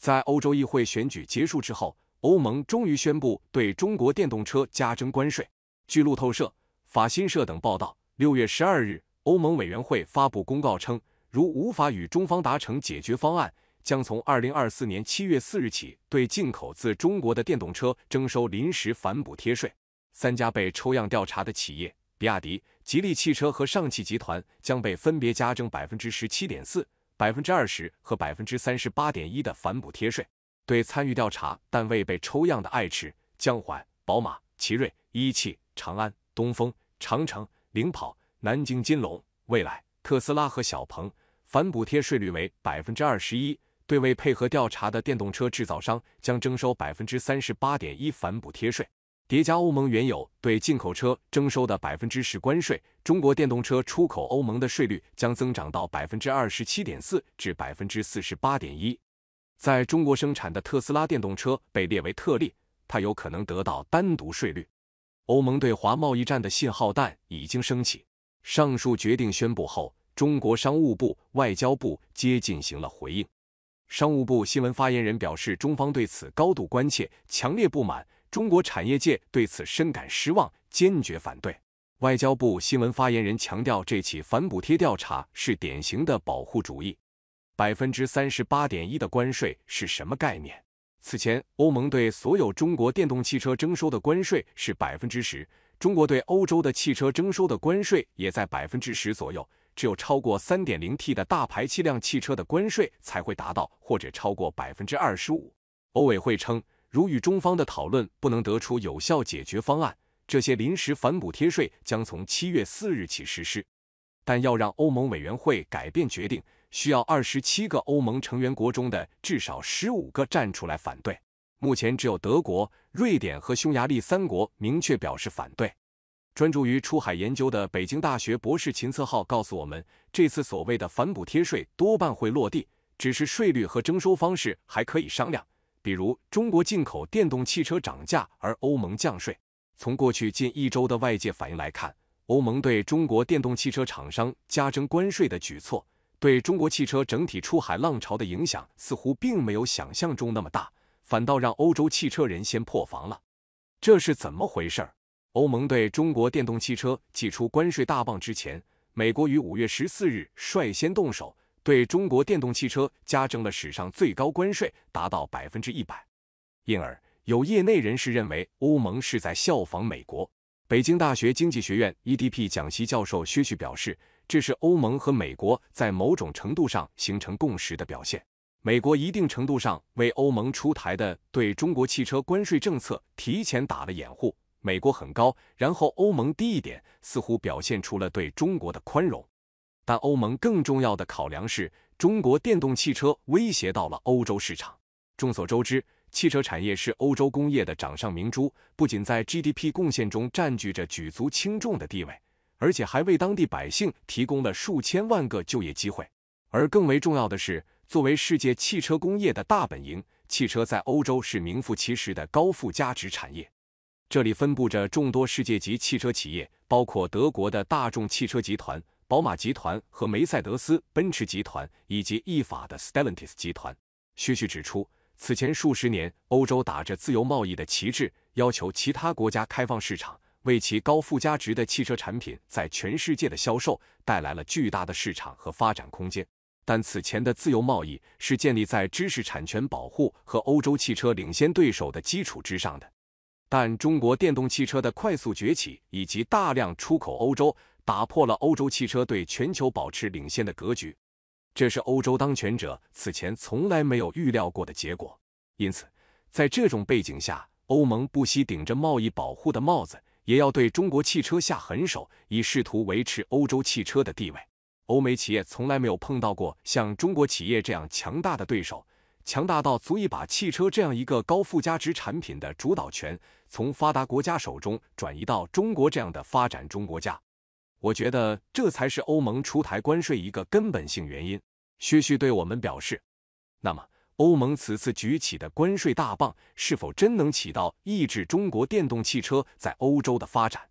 在欧洲议会选举结束之后，欧盟终于宣布对中国电动车加征关税。据路透社、法新社等报道，六月十二日，欧盟委员会发布公告称，如无法与中方达成解决方案，将从二零二四年七月四日起对进口自中国的电动车征收临时反补贴税。三家被抽样调查的企业——比亚迪、吉利汽车和上汽集团，将被分别加征百分之十七点四。百分之二十和百分之三十八点一的反补贴税，对参与调查但未被抽样的爱驰、江淮、宝马、奇瑞、一汽、长安、东风、长城、领跑、南京金龙、蔚来、特斯拉和小鹏，反补贴税率为百分之二十一；对未配合调查的电动车制造商，将征收百分之三十八点一反补贴税。叠加欧盟原有对进口车征收的百分之十关税，中国电动车出口欧盟的税率将增长到百分之二十七点四至百分之四十八点一。在中国生产的特斯拉电动车被列为特例，它有可能得到单独税率。欧盟对华贸易战的信号弹已经升起。上述决定宣布后，中国商务部、外交部皆进行了回应。商务部新闻发言人表示，中方对此高度关切，强烈不满。中国产业界对此深感失望，坚决反对。外交部新闻发言人强调，这起反补贴调查是典型的保护主义。百分之三十八点一的关税是什么概念？此前，欧盟对所有中国电动汽车征收的关税是百分之十，中国对欧洲的汽车征收的关税也在百分之十左右。只有超过三点零 T 的大排气量汽车的关税才会达到或者超过百分之二十五。欧委会称。如与中方的讨论不能得出有效解决方案，这些临时反补贴税将从七月四日起实施。但要让欧盟委员会改变决定，需要二十七个欧盟成员国中的至少十五个站出来反对。目前只有德国、瑞典和匈牙利三国明确表示反对。专注于出海研究的北京大学博士秦策浩告诉我们，这次所谓的反补贴税多半会落地，只是税率和征收方式还可以商量。比如中国进口电动汽车涨价，而欧盟降税。从过去近一周的外界反应来看，欧盟对中国电动汽车厂商加征关税的举措，对中国汽车整体出海浪潮的影响似乎并没有想象中那么大，反倒让欧洲汽车人先破防了。这是怎么回事？欧盟对中国电动汽车祭出关税大棒之前，美国于五月十四日率先动手。对中国电动汽车加征了史上最高关税，达到百分之一百，因而有业内人士认为，欧盟是在效仿美国。北京大学经济学院 EDP 讲席教授薛旭表示，这是欧盟和美国在某种程度上形成共识的表现。美国一定程度上为欧盟出台的对中国汽车关税政策提前打了掩护。美国很高，然后欧盟低一点，似乎表现出了对中国的宽容。但欧盟更重要的考量是中国电动汽车威胁到了欧洲市场。众所周知，汽车产业是欧洲工业的掌上明珠，不仅在 GDP 贡献中占据着举足轻重的地位，而且还为当地百姓提供了数千万个就业机会。而更为重要的是，作为世界汽车工业的大本营，汽车在欧洲是名副其实的高附加值产业。这里分布着众多世界级汽车企业，包括德国的大众汽车集团。宝马集团和梅赛德斯奔驰集团以及意法的 Stellantis 集团，许旭指出，此前数十年，欧洲打着自由贸易的旗帜，要求其他国家开放市场，为其高附加值的汽车产品在全世界的销售带来了巨大的市场和发展空间。但此前的自由贸易是建立在知识产权保护和欧洲汽车领先对手的基础之上的。但中国电动汽车的快速崛起以及大量出口欧洲。打破了欧洲汽车对全球保持领先的格局，这是欧洲当权者此前从来没有预料过的结果。因此，在这种背景下，欧盟不惜顶着贸易保护的帽子，也要对中国汽车下狠手，以试图维持欧洲汽车的地位。欧美企业从来没有碰到过像中国企业这样强大的对手，强大到足以把汽车这样一个高附加值产品的主导权从发达国家手中转移到中国这样的发展中国家。我觉得这才是欧盟出台关税一个根本性原因。薛旭对我们表示，那么欧盟此次举起的关税大棒是否真能起到抑制中国电动汽车在欧洲的发展？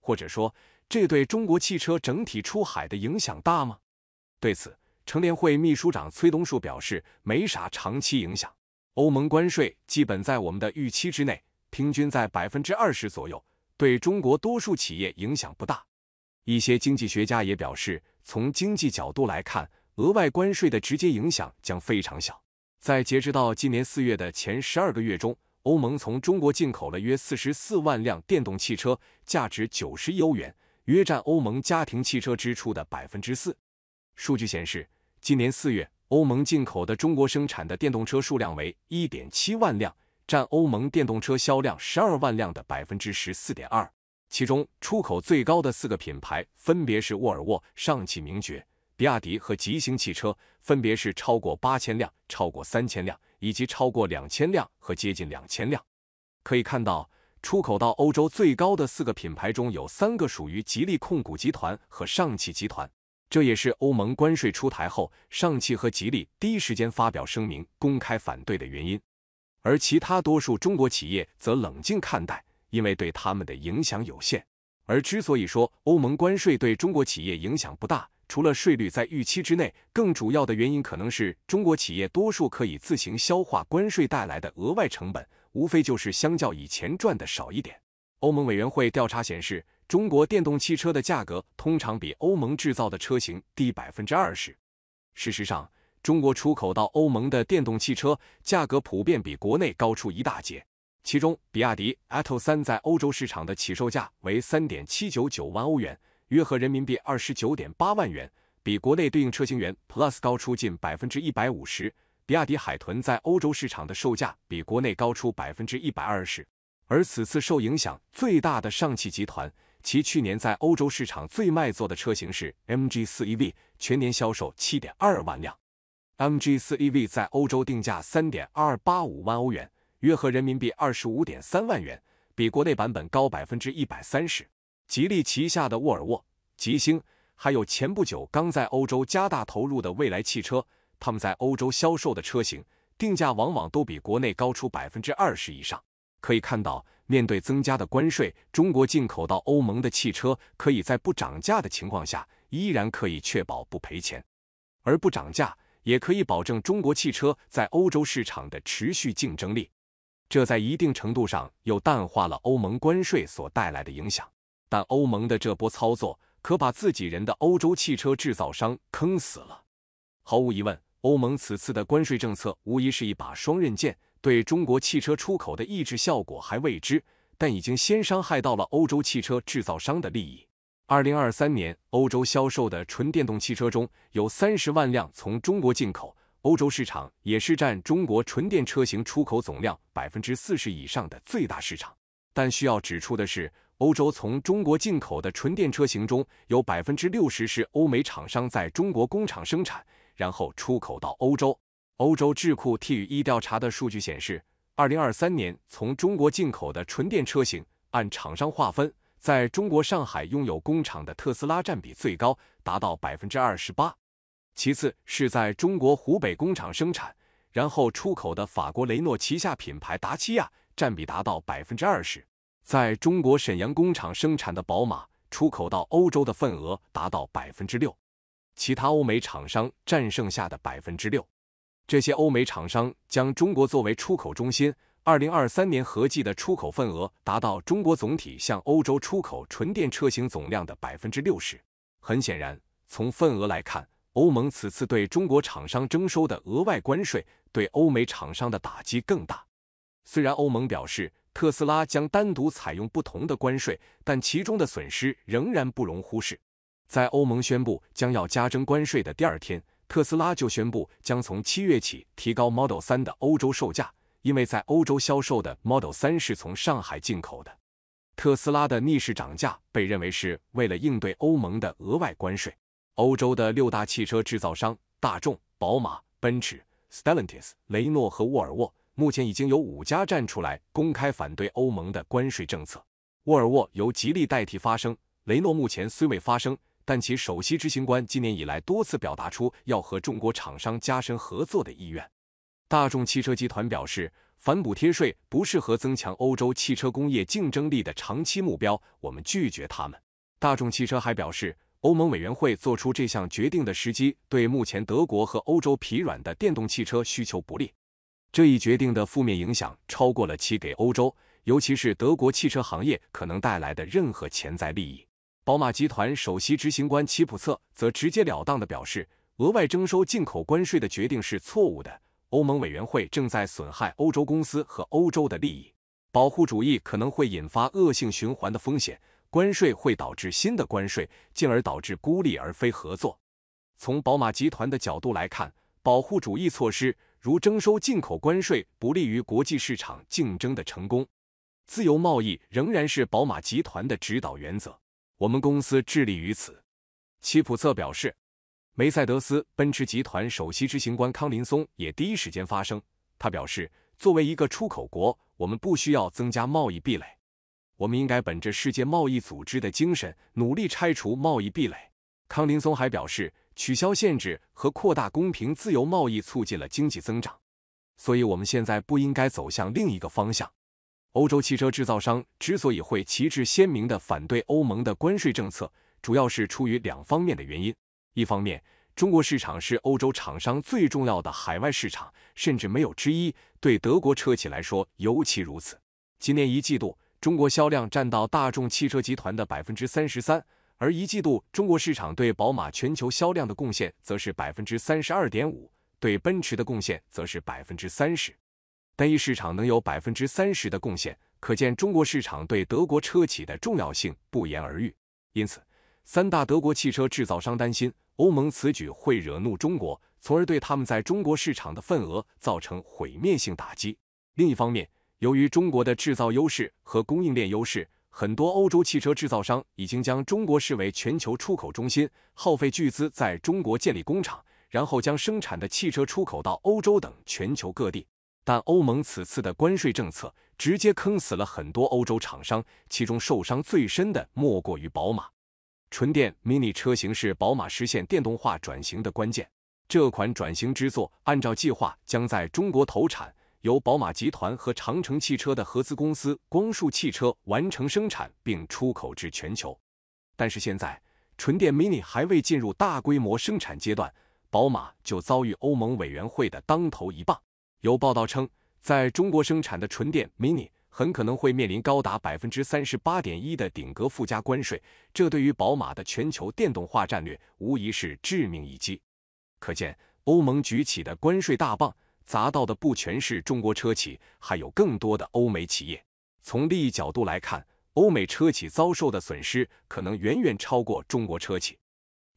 或者说这对中国汽车整体出海的影响大吗？对此，成联会秘书长崔东树表示，没啥长期影响。欧盟关税基本在我们的预期之内，平均在百分之二十左右，对中国多数企业影响不大。一些经济学家也表示，从经济角度来看，额外关税的直接影响将非常小。在截止到今年四月的前十二个月中，欧盟从中国进口了约四十四万辆电动汽车，价值九十亿欧元，约占欧盟家庭汽车支出的百分之四。数据显示，今年四月，欧盟进口的中国生产的电动车数量为一点七万辆，占欧盟电动车销量十二万辆的百分之十四点二。其中出口最高的四个品牌分别是沃尔沃、上汽名爵、比亚迪和吉星汽车，分别是超过八千辆、超过三千辆、以及超过两千辆和接近两千辆。可以看到，出口到欧洲最高的四个品牌中有三个属于吉利控股集团和上汽集团，这也是欧盟关税出台后上汽和吉利第一时间发表声明公开反对的原因。而其他多数中国企业则冷静看待。因为对他们的影响有限，而之所以说欧盟关税对中国企业影响不大，除了税率在预期之内，更主要的原因可能是中国企业多数可以自行消化关税带来的额外成本，无非就是相较以前赚的少一点。欧盟委员会调查显示，中国电动汽车的价格通常比欧盟制造的车型低百分之二十。事实上，中国出口到欧盟的电动汽车价格普遍比国内高出一大截。其中，比亚迪 a t o 三在欧洲市场的起售价为三点七九九万欧元，约合人民币二十九点八万元，比国内对应车型元 PLUS 高出近百分之一百五十。比亚迪海豚在欧洲市场的售价比国内高出百分之一百二十。而此次受影响最大的上汽集团，其去年在欧洲市场最卖座的车型是 MG 四 EV，全年销售七点二万辆。MG 四 EV 在欧洲定价三点二八五万欧元。约合人民币二十五点三万元，比国内版本高百分之一百三十。吉利旗下的沃尔沃、吉星，还有前不久刚在欧洲加大投入的蔚来汽车，他们在欧洲销售的车型定价往往都比国内高出百分之二十以上。可以看到，面对增加的关税，中国进口到欧盟的汽车可以在不涨价的情况下，依然可以确保不赔钱；而不涨价也可以保证中国汽车在欧洲市场的持续竞争力。这在一定程度上又淡化了欧盟关税所带来的影响，但欧盟的这波操作可把自己人的欧洲汽车制造商坑死了。毫无疑问，欧盟此次的关税政策无疑是一把双刃剑，对中国汽车出口的抑制效果还未知，但已经先伤害到了欧洲汽车制造商的利益。二零二三年，欧洲销售的纯电动汽车中有三十万辆从中国进口。欧洲市场也是占中国纯电车型出口总量百分之四十以上的最大市场。但需要指出的是，欧洲从中国进口的纯电车型中，有百分之六十是欧美厂商在中国工厂生产，然后出口到欧洲。欧洲智库 T 与 E 调查的数据显示，二零二三年从中国进口的纯电车型，按厂商划分，在中国上海拥有工厂的特斯拉占比最高，达到百分之二十八。其次是在中国湖北工厂生产，然后出口的法国雷诺旗下品牌达契亚占比达到百分之二十；在中国沈阳工厂生产的宝马出口到欧洲的份额达到百分之六，其他欧美厂商占剩下的百分之六。这些欧美厂商将中国作为出口中心，二零二三年合计的出口份额达到中国总体向欧洲出口纯电车型总量的百分之六十。很显然，从份额来看。欧盟此次对中国厂商征收的额外关税，对欧美厂商的打击更大。虽然欧盟表示特斯拉将单独采用不同的关税，但其中的损失仍然不容忽视。在欧盟宣布将要加征关税的第二天，特斯拉就宣布将从七月起提高 Model 3的欧洲售价，因为在欧洲销售的 Model 3是从上海进口的。特斯拉的逆势涨价被认为是为了应对欧盟的额外关税。欧洲的六大汽车制造商大众、宝马、奔驰、Stellantis、雷诺和沃尔沃，目前已经有五家站出来公开反对欧盟的关税政策。沃尔沃由吉利代替发声，雷诺目前虽未发声，但其首席执行官今年以来多次表达出要和中国厂商加深合作的意愿。大众汽车集团表示，反补贴税不适合增强欧洲汽车工业竞争力的长期目标，我们拒绝他们。大众汽车还表示。欧盟委员会做出这项决定的时机，对目前德国和欧洲疲软的电动汽车需求不利。这一决定的负面影响超过了其给欧洲，尤其是德国汽车行业可能带来的任何潜在利益。宝马集团首席执行官齐普策则直截了当地表示，额外征收进口关税的决定是错误的。欧盟委员会正在损害欧洲公司和欧洲的利益，保护主义可能会引发恶性循环的风险。关税会导致新的关税，进而导致孤立而非合作。从宝马集团的角度来看，保护主义措施如征收进口关税不利于国际市场竞争的成功。自由贸易仍然是宝马集团的指导原则，我们公司致力于此。齐普策表示，梅赛德斯奔驰集团首席执行官康林松也第一时间发声，他表示，作为一个出口国，我们不需要增加贸易壁垒。我们应该本着世界贸易组织的精神，努力拆除贸易壁垒。康林松还表示，取消限制和扩大公平自由贸易促进了经济增长，所以我们现在不应该走向另一个方向。欧洲汽车制造商之所以会旗帜鲜明的反对欧盟的关税政策，主要是出于两方面的原因。一方面，中国市场是欧洲厂商最重要的海外市场，甚至没有之一，对德国车企来说尤其如此。今年一季度。中国销量占到大众汽车集团的百分之三十三，而一季度中国市场对宝马全球销量的贡献则是百分之三十二点五，对奔驰的贡献则是百分之三十。单一市场能有百分之三十的贡献，可见中国市场对德国车企的重要性不言而喻。因此，三大德国汽车制造商担心欧盟此举会惹怒中国，从而对他们在中国市场的份额造成毁灭性打击。另一方面，由于中国的制造优势和供应链优势，很多欧洲汽车制造商已经将中国视为全球出口中心，耗费巨资在中国建立工厂，然后将生产的汽车出口到欧洲等全球各地。但欧盟此次的关税政策直接坑死了很多欧洲厂商，其中受伤最深的莫过于宝马。纯电 Mini 车型是宝马实现电动化转型的关键，这款转型之作按照计划将在中国投产。由宝马集团和长城汽车的合资公司光束汽车完成生产并出口至全球，但是现在纯电 MINI 还未进入大规模生产阶段，宝马就遭遇欧盟委员会的当头一棒。有报道称，在中国生产的纯电 MINI 很可能会面临高达百分之三十八点一的顶格附加关税，这对于宝马的全球电动化战略无疑是致命一击。可见，欧盟举起的关税大棒。砸到的不全是中国车企，还有更多的欧美企业。从利益角度来看，欧美车企遭受的损失可能远远超过中国车企。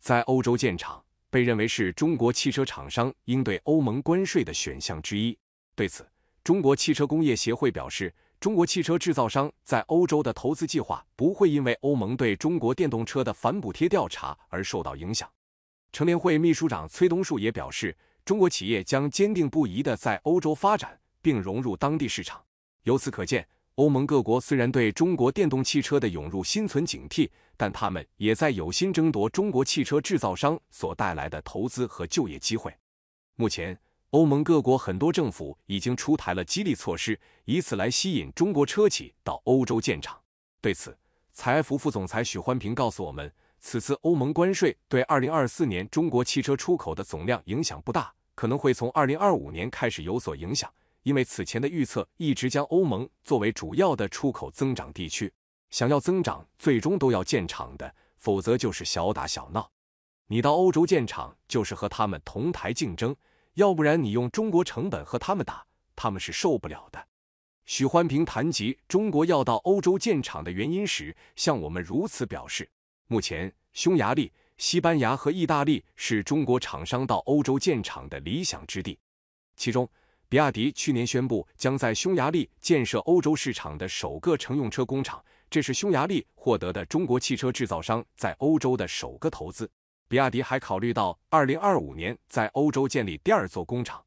在欧洲建厂被认为是中国汽车厂商应对欧盟关税的选项之一。对此，中国汽车工业协会表示，中国汽车制造商在欧洲的投资计划不会因为欧盟对中国电动车的反补贴调查而受到影响。成联会秘书长崔东树也表示。中国企业将坚定不移地在欧洲发展，并融入当地市场。由此可见，欧盟各国虽然对中国电动汽车的涌入心存警惕，但他们也在有心争夺中国汽车制造商所带来的投资和就业机会。目前，欧盟各国很多政府已经出台了激励措施，以此来吸引中国车企到欧洲建厂。对此，财富副总裁许欢平告诉我们，此次欧盟关税对2024年中国汽车出口的总量影响不大。可能会从二零二五年开始有所影响，因为此前的预测一直将欧盟作为主要的出口增长地区。想要增长，最终都要建厂的，否则就是小打小闹。你到欧洲建厂，就是和他们同台竞争，要不然你用中国成本和他们打，他们是受不了的。许欢平谈及中国要到欧洲建厂的原因时，向我们如此表示：目前，匈牙利。西班牙和意大利是中国厂商到欧洲建厂的理想之地。其中，比亚迪去年宣布将在匈牙利建设欧洲市场的首个乘用车工厂，这是匈牙利获得的中国汽车制造商在欧洲的首个投资。比亚迪还考虑到2025年在欧洲建立第二座工厂，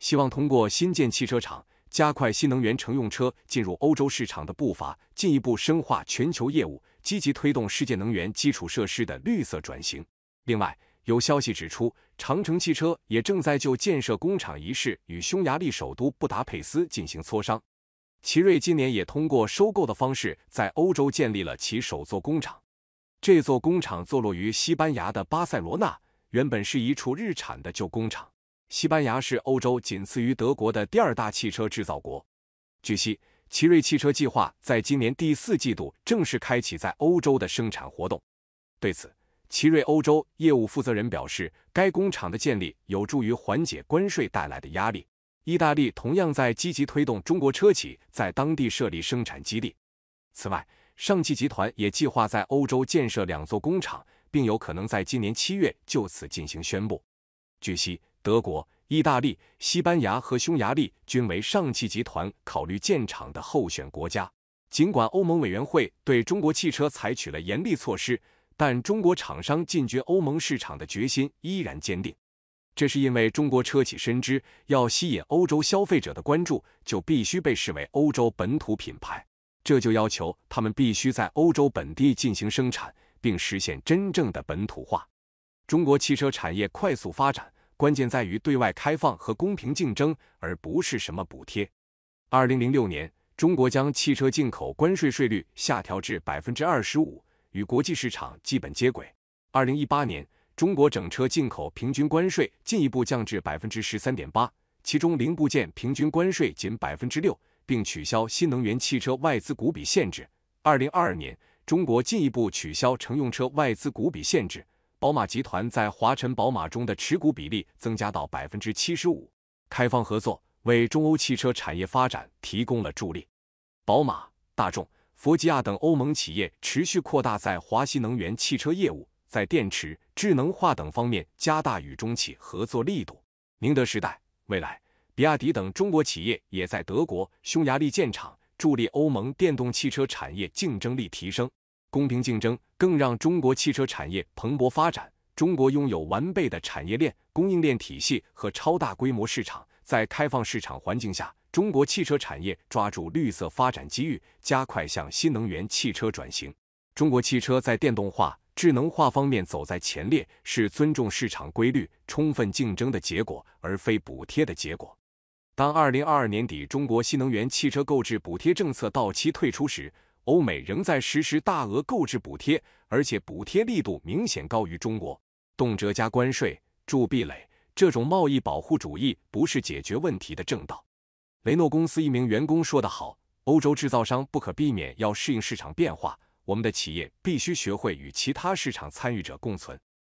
希望通过新建汽车厂加快新能源乘用车进入欧洲市场的步伐，进一步深化全球业务。积极推动世界能源基础设施的绿色转型。另外，有消息指出，长城汽车也正在就建设工厂一事与匈牙利首都布达佩斯进行磋商。奇瑞今年也通过收购的方式在欧洲建立了其首座工厂，这座工厂坐落于西班牙的巴塞罗那，原本是一处日产的旧工厂。西班牙是欧洲仅次于德国的第二大汽车制造国。据悉。奇瑞汽车计划在今年第四季度正式开启在欧洲的生产活动。对此，奇瑞欧洲业务负责人表示，该工厂的建立有助于缓解关税带来的压力。意大利同样在积极推动中国车企在当地设立生产基地。此外，上汽集团也计划在欧洲建设两座工厂，并有可能在今年七月就此进行宣布。据悉，德国。意大利、西班牙和匈牙利均为上汽集团考虑建厂的候选国家。尽管欧盟委员会对中国汽车采取了严厉措施，但中国厂商进军欧盟市场的决心依然坚定。这是因为中国车企深知，要吸引欧洲消费者的关注，就必须被视为欧洲本土品牌。这就要求他们必须在欧洲本地进行生产，并实现真正的本土化。中国汽车产业快速发展。关键在于对外开放和公平竞争，而不是什么补贴。二零零六年，中国将汽车进口关税税率下调至百分之二十五，与国际市场基本接轨。二零一八年，中国整车进口平均关税进一步降至百分之十三点八，其中零部件平均关税仅百分之六，并取消新能源汽车外资股比限制。二零二二年，中国进一步取消乘用车外资股比限制。宝马集团在华晨宝马中的持股比例增加到百分之七十五，开放合作为中欧汽车产业发展提供了助力。宝马、大众、佛吉亚等欧盟企业持续扩大在华西能源汽车业务，在电池、智能化等方面加大与中企合作力度。宁德时代、蔚来、比亚迪等中国企业也在德国、匈牙利建厂，助力欧盟电动汽车产业竞争力提升。公平竞争更让中国汽车产业蓬勃发展。中国拥有完备的产业链、供应链体系和超大规模市场，在开放市场环境下，中国汽车产业抓住绿色发展机遇，加快向新能源汽车转型。中国汽车在电动化、智能化方面走在前列，是尊重市场规律、充分竞争的结果，而非补贴的结果。当二零二二年底中国新能源汽车购置补贴政策到期退出时，欧美仍在实施大额购置补贴，而且补贴力度明显高于中国，动辄加关税铸壁垒，这种贸易保护主义不是解决问题的正道。雷诺公司一名员工说得好：“欧洲制造商不可避免要适应市场变化，我们的企业必须学会与其他市场参与者共存。”